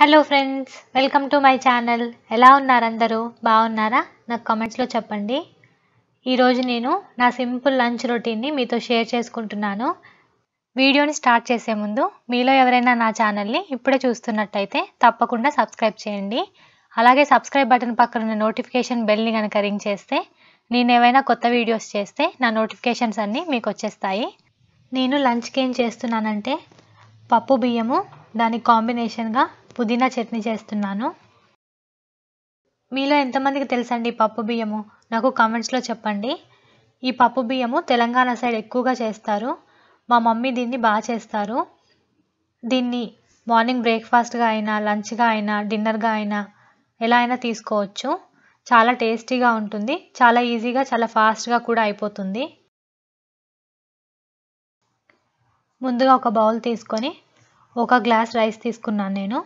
hello friends welcome to my channel ఎలా ఉన్నారు అందరూ బాగున్నారా నాకు కామెంట్స్లో చెప్పండి ఈరోజు నేను నా సింపుల్ లంచ్ రొటీన్ని మీతో షేర్ చేసుకుంటున్నాను వీడియోని స్టార్ట్ చేసే ముందు మీలో ఎవరైనా నా ఛానల్ని ఇప్పుడే చూస్తున్నట్టయితే తప్పకుండా సబ్స్క్రైబ్ చేయండి అలాగే సబ్స్క్రైబ్ బటన్ పక్కన ఉన్న నోటిఫికేషన్ బెల్ని కనుక రింగ్ చేస్తే నేను ఏవైనా కొత్త వీడియోస్ చేస్తే నా నోటిఫికేషన్స్ అన్నీ మీకు వచ్చేస్తాయి నేను లంచ్కి ఏం చేస్తున్నానంటే పప్పు బియ్యము దానికి కాంబినేషన్గా పుదీనా చట్నీ చేస్తున్నాను మీలో ఎంతమందికి తెలుసండి పప్పు బియ్యము నాకు కామెంట్స్లో చెప్పండి ఈ పప్పు బియ్యము తెలంగాణ సైడ్ ఎక్కువగా చేస్తారు మా మమ్మీ దీన్ని బాగా చేస్తారు దీన్ని మార్నింగ్ బ్రేక్ఫాస్ట్గా అయినా లంచ్గా అయినా డిన్నర్గా అయినా ఎలా అయినా తీసుకోవచ్చు చాలా టేస్టీగా ఉంటుంది చాలా ఈజీగా చాలా ఫాస్ట్గా కూడా అయిపోతుంది ముందుగా ఒక బౌల్ తీసుకొని ఒక గ్లాస్ రైస్ తీసుకున్నాను నేను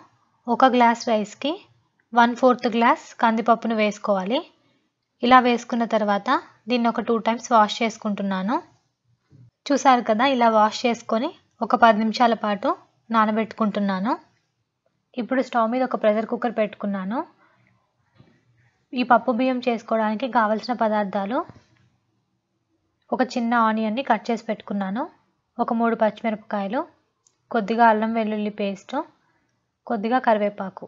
ఒక గ్లాస్ రైస్కి వన్ ఫోర్త్ గ్లాస్ కందిపప్పును వేసుకోవాలి ఇలా వేసుకున్న తర్వాత దీన్ని ఒక టూ టైమ్స్ వాష్ చేసుకుంటున్నాను చూసారు కదా ఇలా వాష్ చేసుకొని ఒక పది నిమిషాల పాటు నానబెట్టుకుంటున్నాను ఇప్పుడు స్టవ్ మీద ఒక ప్రెషర్ కుక్కర్ పెట్టుకున్నాను ఈ పప్పు బియ్యం చేసుకోవడానికి కావలసిన పదార్థాలు ఒక చిన్న ఆనియన్ని కట్ చేసి పెట్టుకున్నాను ఒక మూడు పచ్చిమిరపకాయలు కొద్దిగా అల్లం వెల్లుల్లి పేస్టు కొద్దిగా కరివేపాకు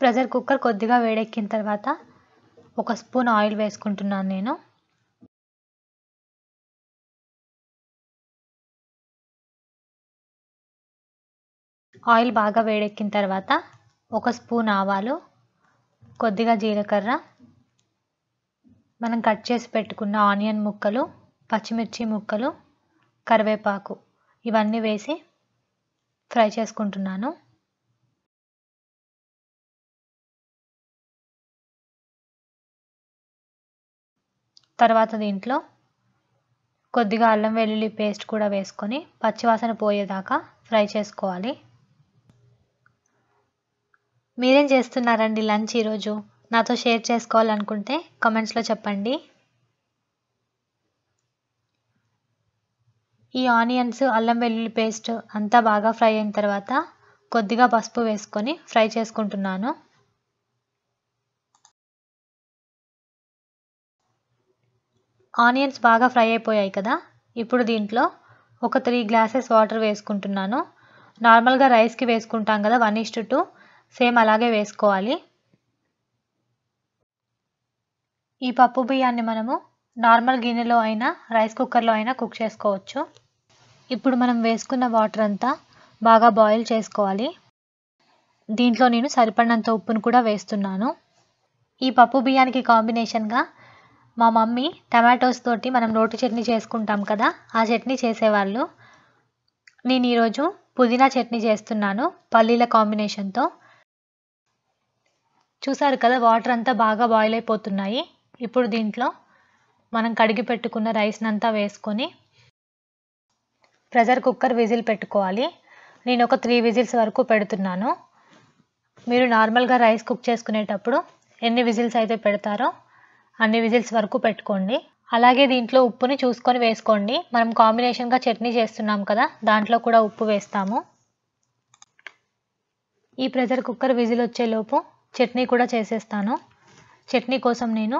ప్రెషర్ కుక్కర్ కొద్దిగా వేడెక్కిన తర్వాత ఒక స్పూన్ ఆయిల్ వేసుకుంటున్నాను నేను ఆయిల్ బాగా వేడెక్కిన తర్వాత ఒక స్పూన్ ఆవాలు కొద్దిగా జీలకర్ర మనం కట్ చేసి పెట్టుకున్న ఆనియన్ ముక్కలు పచ్చిమిర్చి ముక్కలు కరివేపాకు ఇవన్నీ వేసి ఫ్రై చేసుకుంటున్నాను తర్వాత దీంట్లో కొద్దిగా అల్లం వెల్లుల్లి పేస్ట్ కూడా వేసుకొని పచ్చివాసన పోయేదాకా ఫ్రై చేసుకోవాలి మీరేం చేస్తున్నారండి లంచ్ ఈరోజు నాతో షేర్ చేసుకోవాలనుకుంటే కమెంట్స్లో చెప్పండి ఈ ఆనియన్స్ అల్లం వెల్లుల్లి పేస్ట్ అంతా బాగా ఫ్రై అయిన తర్వాత కొద్దిగా పసుపు వేసుకొని ఫ్రై చేసుకుంటున్నాను ఆనియన్స్ బాగా ఫ్రై అయిపోయాయి కదా ఇప్పుడు దీంట్లో ఒక త్రీ గ్లాసెస్ వాటర్ వేసుకుంటున్నాను నార్మల్గా రైస్కి వేసుకుంటాం కదా వన్ ఇస్టు టూ సేమ్ అలాగే వేసుకోవాలి ఈ పప్పు బియ్యాన్ని మనము నార్మల్ గిన్నెలో అయినా రైస్ కుక్కర్లో అయినా కుక్ చేసుకోవచ్చు ఇప్పుడు మనం వేసుకున్న వాటర్ అంతా బాగా బాయిల్ చేసుకోవాలి దీంట్లో నేను సరిపడినంత ఉప్పును కూడా వేస్తున్నాను ఈ పప్పు బియ్యానికి కాంబినేషన్గా మా మమ్మీ టమాటోస్ తోటి మనం రోటి చట్నీ చేసుకుంటాం కదా ఆ చట్నీ చేసేవాళ్ళు నేను ఈరోజు పుదీనా చట్నీ చేస్తున్నాను పల్లీల కాంబినేషన్తో చూసారు కదా వాటర్ అంతా బాగా బాయిల్ అయిపోతున్నాయి ఇప్పుడు దీంట్లో మనం కడిగి పెట్టుకున్న రైస్ని అంతా వేసుకొని ప్రెషర్ కుక్కర్ విజిల్ పెట్టుకోవాలి నేను ఒక త్రీ విజిల్స్ వరకు పెడుతున్నాను మీరు నార్మల్గా రైస్ కుక్ చేసుకునేటప్పుడు ఎన్ని విజిల్స్ అయితే పెడతారో అన్ని విజిల్స్ వరకు పెట్టుకోండి అలాగే దీంట్లో ఉప్పుని చూసుకొని వేసుకోండి మనం కాంబినేషన్గా చట్నీ చేస్తున్నాం కదా దాంట్లో కూడా ఉప్పు వేస్తాము ఈ ప్రెషర్ కుక్కర్ విజిల్ వచ్చేలోపు చట్నీ కూడా చేసేస్తాను చట్నీ కోసం నేను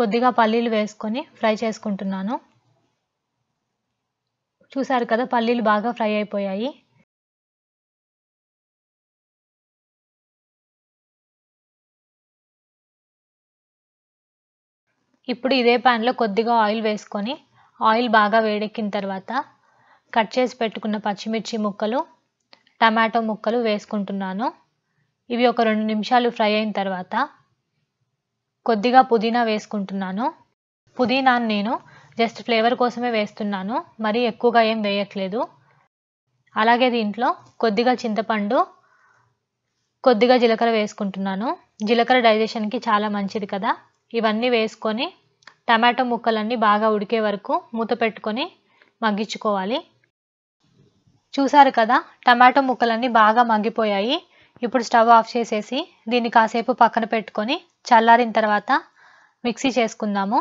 కొద్దిగా పల్లీలు వేసుకొని ఫ్రై చేసుకుంటున్నాను చూసారు కదా పల్లీలు బాగా ఫ్రై అయిపోయాయి ఇప్పుడు ఇదే ప్యాన్లో కొద్దిగా ఆయిల్ వేసుకొని ఆయిల్ బాగా వేడెక్కిన తర్వాత కట్ చేసి పెట్టుకున్న పచ్చిమిర్చి ముక్కలు టమాటో ముక్కలు వేసుకుంటున్నాను ఇవి ఒక రెండు నిమిషాలు ఫ్రై అయిన తర్వాత కొద్దిగా పుదీనా వేసుకుంటున్నాను పుదీనాను నేను జస్ట్ ఫ్లేవర్ కోసమే వేస్తున్నాను మరీ ఎక్కువగా ఏం వేయట్లేదు అలాగే దీంట్లో కొద్దిగా చింతపండు కొద్దిగా జీలకర్ర వేసుకుంటున్నాను జీలకర్ర డైజెషన్కి చాలా మంచిది కదా ఇవన్నీ వేసుకొని టమాటో ముక్కలన్నీ బాగా ఉడికే వరకు మూత పెట్టుకొని మగ్గించుకోవాలి చూసారు కదా టమాటో ముక్కలన్నీ బాగా మగ్గిపోయాయి ఇప్పుడు స్టవ్ ఆఫ్ చేసేసి దీన్ని కాసేపు పక్కన పెట్టుకొని చల్లారిన తర్వాత మిక్సీ చేసుకుందాము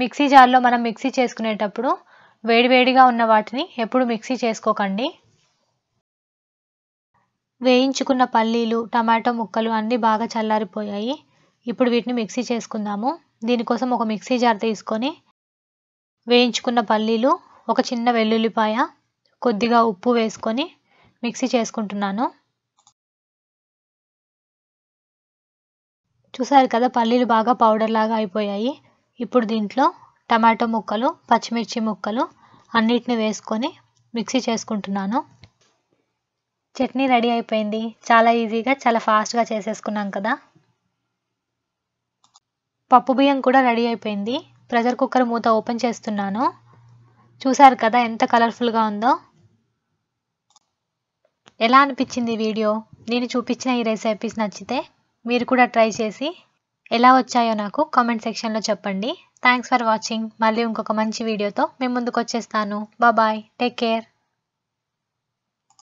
మిక్సీ జార్లో మనం మిక్సీ చేసుకునేటప్పుడు వేడివేడిగా ఉన్న వాటిని ఎప్పుడు మిక్సీ చేసుకోకండి వేయించుకున్న పల్లీలు టమాటో ముక్కలు అన్నీ బాగా చల్లారిపోయాయి ఇప్పుడు వీటిని మిక్సీ చేసుకుందాము దీనికోసం ఒక మిక్సీ జార్ తీసుకొని వేయించుకున్న పల్లీలు ఒక చిన్న వెల్లుల్లిపాయ కొద్దిగా ఉప్పు వేసుకొని మిక్సీ చేసుకుంటున్నాను చూసారు కదా పల్లీలు బాగా పౌడర్ లాగా అయిపోయాయి ఇప్పుడు దీంట్లో టమాటో ముక్కలు పచ్చిమిర్చి ముక్కలు అన్నిటిని వేసుకొని మిక్సీ చేసుకుంటున్నాను చట్నీ రెడీ అయిపోయింది చాలా ఈజీగా చాలా ఫాస్ట్గా చేసేసుకున్నాం కదా పప్పు బియ్యం కూడా రెడీ అయిపోయింది ప్రెషర్ కుక్కర్ మూత ఓపెన్ చేస్తున్నాను చూసారు కదా ఎంత కలర్ఫుల్గా ఉందో ఎలా అనిపించింది వీడియో నేను చూపించిన ఈ రెసిపీస్ నచ్చితే మీరు కూడా ట్రై చేసి ఎలా వచ్చాయో నాకు కామెంట్ సెక్షన్లో చెప్పండి థ్యాంక్స్ ఫర్ వాచింగ్ మళ్ళీ ఇంకొక మంచి వీడియోతో మేము ముందుకు వచ్చేస్తాను బాబాయ్ టేక్ కేర్